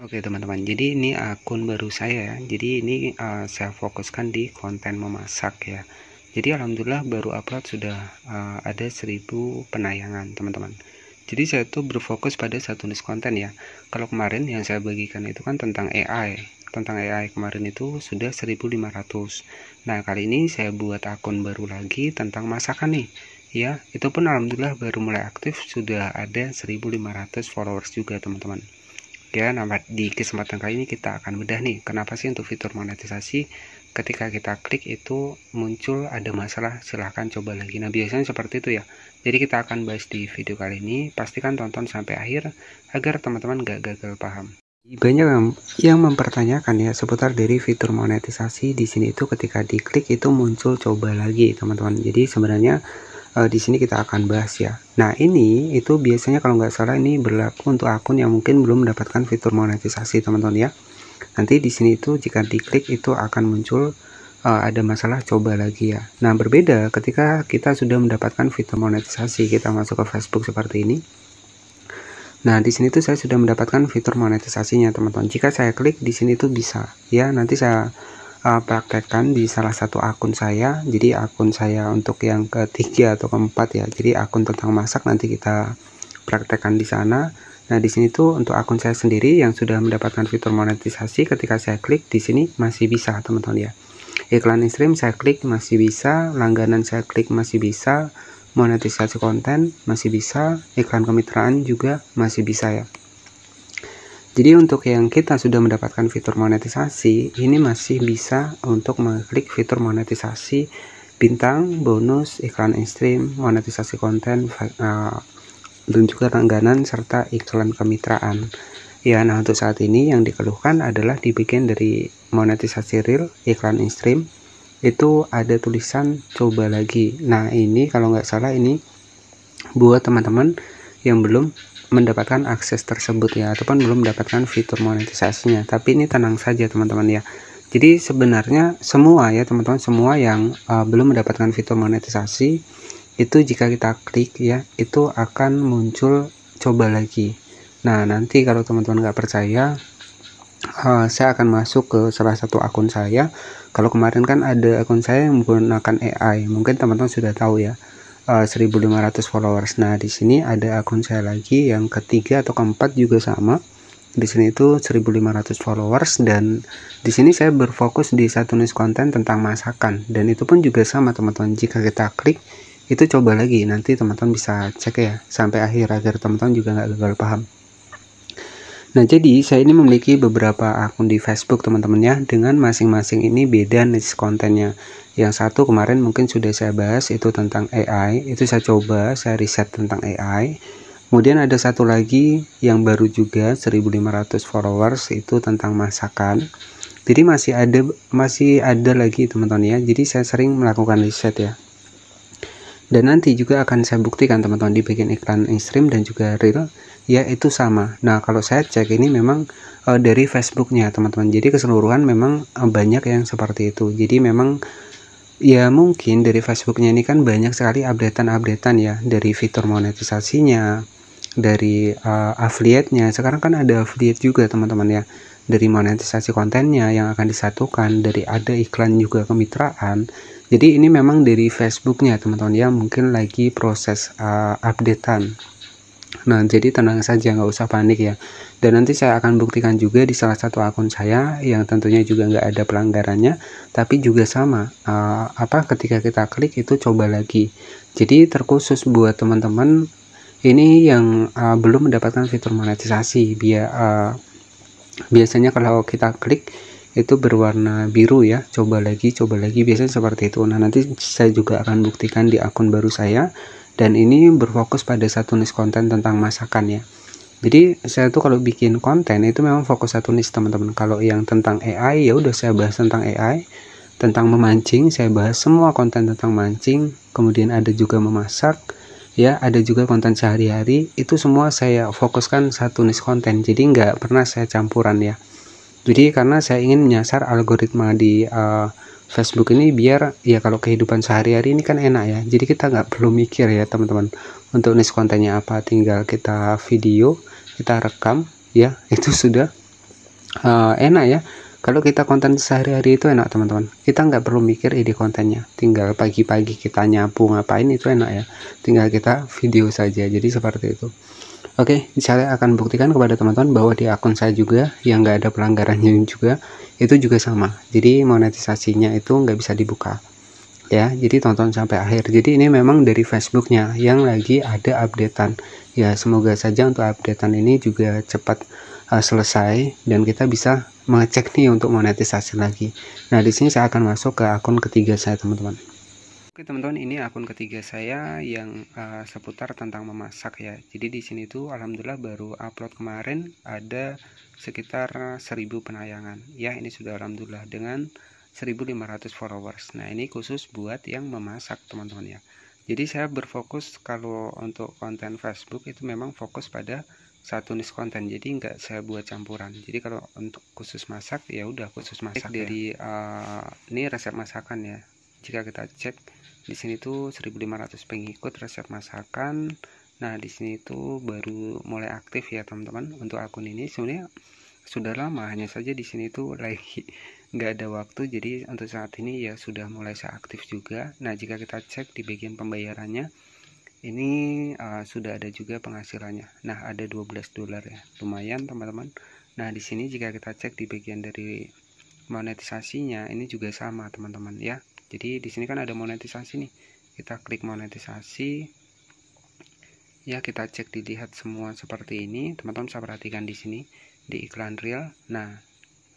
Oke teman-teman, jadi ini akun baru saya. ya. Jadi ini uh, saya fokuskan di konten memasak ya. Jadi alhamdulillah baru upload sudah uh, ada 1000 penayangan teman-teman. Jadi saya tuh berfokus pada satu jenis konten ya. Kalau kemarin yang saya bagikan itu kan tentang AI. Tentang AI kemarin itu sudah 1500. Nah, kali ini saya buat akun baru lagi tentang masakan nih ya itu pun alhamdulillah baru mulai aktif sudah ada 1500 followers juga teman-teman ya nah di kesempatan kali ini kita akan bedah nih kenapa sih untuk fitur monetisasi ketika kita klik itu muncul ada masalah silahkan coba lagi nah biasanya seperti itu ya jadi kita akan bahas di video kali ini pastikan tonton sampai akhir agar teman-teman gak gagal paham banyak yang mempertanyakan ya seputar dari fitur monetisasi di sini itu ketika diklik itu muncul coba lagi teman-teman jadi sebenarnya uh, di sini kita akan bahas ya. Nah, ini itu biasanya kalau nggak salah ini berlaku untuk akun yang mungkin belum mendapatkan fitur monetisasi, teman-teman ya. Nanti di sini itu jika diklik itu akan muncul uh, ada masalah coba lagi ya. Nah, berbeda ketika kita sudah mendapatkan fitur monetisasi, kita masuk ke Facebook seperti ini. Nah, di sini tuh saya sudah mendapatkan fitur monetisasinya, teman-teman. Jika saya klik di sini tuh bisa ya, nanti saya uh, praktekkan di salah satu akun saya jadi akun saya untuk yang ketiga atau keempat ya jadi akun tentang masak nanti kita praktekkan di sana nah di sini tuh untuk akun saya sendiri yang sudah mendapatkan fitur monetisasi ketika saya klik di sini masih bisa teman-teman ya iklan stream saya klik masih bisa langganan saya klik masih bisa monetisasi konten masih bisa iklan kemitraan juga masih bisa ya jadi untuk yang kita sudah mendapatkan fitur monetisasi, ini masih bisa untuk mengklik fitur monetisasi bintang, bonus, iklan stream, monetisasi konten, uh, dan juga langganan serta iklan kemitraan. Ya, nah untuk saat ini yang dikeluhkan adalah dibikin dari monetisasi real, iklan stream, itu ada tulisan coba lagi. Nah ini kalau nggak salah ini buat teman-teman yang belum mendapatkan akses tersebut ya ataupun belum mendapatkan fitur monetisasinya tapi ini tenang saja teman-teman ya jadi sebenarnya semua ya teman-teman semua yang uh, belum mendapatkan fitur monetisasi itu jika kita klik ya itu akan muncul coba lagi nah nanti kalau teman-teman nggak percaya uh, saya akan masuk ke salah satu akun saya kalau kemarin kan ada akun saya yang menggunakan AI mungkin teman-teman sudah tahu ya 1500 eh, followers. Nah, di sini ada akun saya lagi yang ketiga atau keempat juga sama. Di sini itu 1500 followers dan di sini saya berfokus di satu niche konten tentang masakan dan itu pun juga sama teman-teman jika kita klik itu coba lagi nanti teman-teman bisa cek ya sampai akhir agar teman-teman juga nggak gagal paham. Nah, jadi saya ini memiliki beberapa akun di Facebook teman-teman ya, dengan masing-masing ini beda niche kontennya yang satu kemarin mungkin sudah saya bahas itu tentang AI itu saya coba saya riset tentang AI kemudian ada satu lagi yang baru juga 1500 followers itu tentang masakan jadi masih ada masih ada lagi teman-teman ya jadi saya sering melakukan riset ya dan nanti juga akan saya buktikan teman-teman di bagian iklan ekstrim dan juga real ya itu sama nah kalau saya cek ini memang uh, dari Facebooknya teman-teman jadi keseluruhan memang eh, banyak yang seperti itu jadi memang ya mungkin dari Facebooknya ini kan banyak sekali updatean-updatean ya dari fitur monetisasinya dari uh, affiliate-nya sekarang kan ada affiliate juga teman-teman ya dari monetisasi kontennya yang akan disatukan dari ada iklan juga kemitraan jadi ini memang dari Facebooknya teman-teman ya mungkin lagi proses uh, updatean Nah, jadi tenang saja, nggak usah panik ya. Dan nanti saya akan buktikan juga di salah satu akun saya yang tentunya juga nggak ada pelanggarannya, tapi juga sama. Uh, apa ketika kita klik itu coba lagi. Jadi terkhusus buat teman-teman ini yang uh, belum mendapatkan fitur monetisasi, biar uh, eh, biasanya kalau kita klik itu berwarna biru ya coba lagi coba lagi biasanya seperti itu nah nanti saya juga akan buktikan di akun baru saya dan ini berfokus pada satu niche konten tentang masakan ya jadi saya tuh kalau bikin konten itu memang fokus satu niche teman-teman kalau yang tentang AI ya udah saya bahas tentang AI tentang memancing saya bahas semua konten tentang mancing kemudian ada juga memasak ya ada juga konten sehari-hari itu semua saya fokuskan satu niche konten jadi nggak pernah saya campuran ya jadi karena saya ingin menyasar algoritma di uh, Facebook ini biar ya kalau kehidupan sehari-hari ini kan enak ya jadi kita nggak perlu mikir ya teman-teman untuk nih kontennya apa tinggal kita video kita rekam ya itu sudah uh, enak ya kalau kita konten sehari-hari itu enak teman-teman kita nggak perlu mikir ide kontennya tinggal pagi-pagi kita nyapu ngapain itu enak ya tinggal kita video saja jadi seperti itu Oke, saya akan buktikan kepada teman-teman bahwa di akun saya juga yang nggak ada pelanggarannya juga itu juga sama. Jadi monetisasinya itu nggak bisa dibuka. Ya, jadi tonton sampai akhir. Jadi ini memang dari Facebooknya yang lagi ada updatean. Ya, semoga saja untuk updatean ini juga cepat uh, selesai dan kita bisa mengecek nih untuk monetisasi lagi. Nah, di sini saya akan masuk ke akun ketiga saya, teman-teman. Oke teman-teman, ini akun ketiga saya yang uh, seputar tentang memasak ya. Jadi di sini tuh alhamdulillah baru upload kemarin ada sekitar 1000 penayangan. Ya, ini sudah alhamdulillah dengan 1500 followers. Nah, ini khusus buat yang memasak teman-teman ya. Jadi saya berfokus kalau untuk konten Facebook itu memang fokus pada satu nis konten jadi nggak saya buat campuran jadi kalau untuk khusus masak ya udah khusus masak dari ya. uh, ini resep masakan ya jika kita cek di sini tuh 1500 pengikut resep masakan nah di sini tuh baru mulai aktif ya teman-teman untuk akun ini sebenarnya sudah lama hanya saja di sini tuh lagi nggak ada waktu jadi untuk saat ini ya sudah mulai saya aktif juga nah jika kita cek di bagian pembayarannya ini uh, sudah ada juga penghasilannya nah ada 12 dolar ya lumayan teman-teman nah di sini jika kita cek di bagian dari monetisasinya ini juga sama teman-teman ya jadi di sini kan ada monetisasi nih kita klik monetisasi ya kita cek dilihat semua seperti ini teman-teman bisa perhatikan di sini di iklan real nah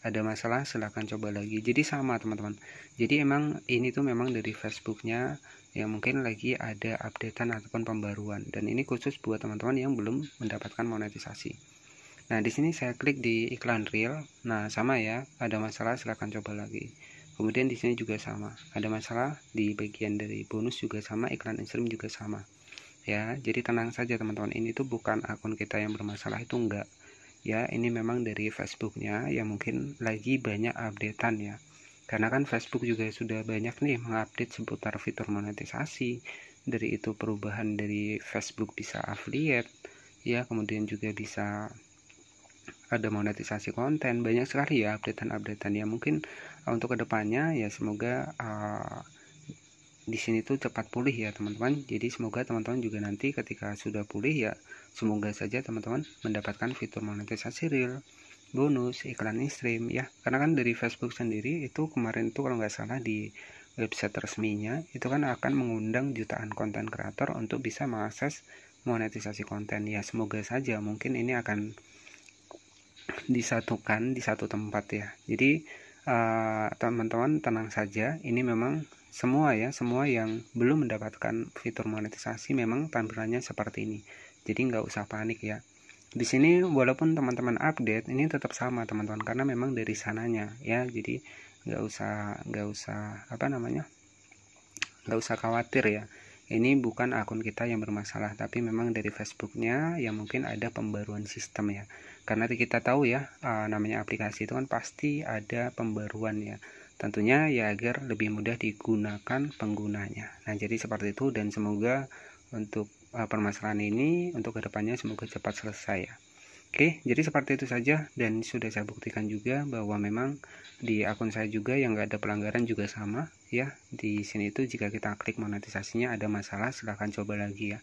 ada masalah silahkan coba lagi jadi sama teman-teman jadi emang ini tuh memang dari Facebooknya yang mungkin lagi ada updatean ataupun pembaruan dan ini khusus buat teman-teman yang belum mendapatkan monetisasi nah di sini saya klik di iklan real nah sama ya ada masalah silahkan coba lagi kemudian di sini juga sama ada masalah di bagian dari bonus juga sama iklan Instagram juga sama ya jadi tenang saja teman-teman ini tuh bukan akun kita yang bermasalah itu enggak ya ini memang dari Facebooknya yang mungkin lagi banyak updatean ya karena kan Facebook juga sudah banyak nih mengupdate seputar fitur monetisasi dari itu perubahan dari Facebook bisa affiliate ya kemudian juga bisa ada monetisasi konten banyak sekali ya updatean-updatean ya mungkin uh, untuk kedepannya ya semoga uh, di sini tuh cepat pulih ya teman-teman jadi semoga teman-teman juga nanti ketika sudah pulih ya semoga saja teman-teman mendapatkan fitur monetisasi real bonus iklan stream ya karena kan dari Facebook sendiri itu kemarin tuh kalau nggak salah di website resminya itu kan akan mengundang jutaan konten kreator untuk bisa mengakses monetisasi konten ya semoga saja mungkin ini akan disatukan di satu tempat ya. Jadi eh, teman-teman uh, tenang saja, ini memang semua ya, semua yang belum mendapatkan fitur monetisasi memang tampilannya seperti ini. Jadi nggak usah panik ya. Di sini walaupun teman-teman update, ini tetap sama teman-teman karena memang dari sananya ya. Jadi nggak usah nggak usah apa namanya nggak usah khawatir ya ini bukan akun kita yang bermasalah tapi memang dari Facebooknya yang mungkin ada pembaruan sistem ya karena kita tahu ya eh, namanya aplikasi itu kan pasti ada pembaruan ya tentunya ya agar lebih mudah digunakan penggunanya nah jadi seperti itu dan semoga untuk eh, permasalahan ini untuk kedepannya semoga cepat selesai ya Oke, jadi seperti itu saja dan sudah saya buktikan juga bahwa memang di akun saya juga yang nggak ada pelanggaran juga sama ya. Di sini itu jika kita klik monetisasinya ada masalah silahkan coba lagi ya.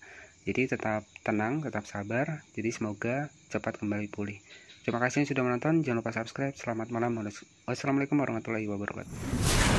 Jadi tetap tenang, tetap sabar. Jadi semoga cepat kembali pulih. Terima kasih yang sudah menonton. Jangan lupa subscribe. Selamat malam. Wassalamualaikum warahmatullahi wabarakatuh.